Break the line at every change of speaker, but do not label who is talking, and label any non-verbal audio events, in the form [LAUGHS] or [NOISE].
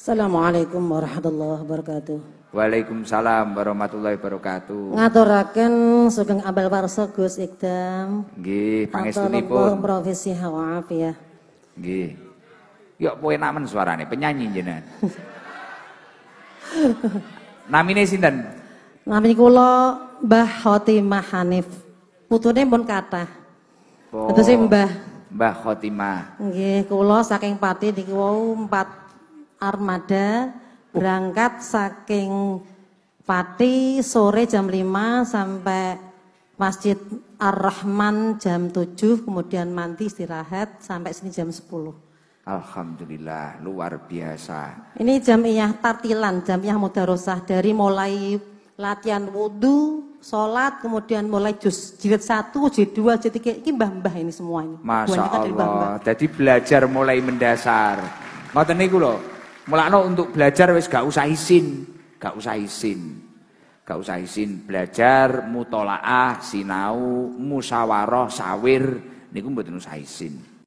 Assalamualaikum warahmatullahi wabarakatuh.
Waalaikumsalam warahmatullahi wabarakatuh. Ngaturaken
sugeng abal warsa Gus Ikdam. Nggih, pangestunipun. Profesi hawa ya.
Nggih. Yuk kowe namen suarane penyanyi jenengan. [LAUGHS] Namine sinten?
Nami kula Mbah Khotimah Hanif. Putune pun kata.
Oh. Tegese Mbah. Mbah Khotimah.
Nggih, kula saking Pati niki wau 4 armada berangkat saking Pati sore jam 5 sampai Masjid Ar-Rahman jam 7 kemudian mandi istirahat sampai sini jam 10.
Alhamdulillah luar biasa.
Ini jam iyah tartilan, jam iyah mudarosah dari mulai latihan wudhu, sholat, kemudian mulai juz jilid satu jilid dua jilid tiga ini mbah-mbah ini semuanya. Kan Masya Allah,
jadi belajar mulai mendasar. Ngoten niku loh, Mulakno untuk belajar wis gak usah izin, gak usah izin. Gak usah izin belajar mutolaah, sinau, musyawarah, sawir niku mboten usah izin.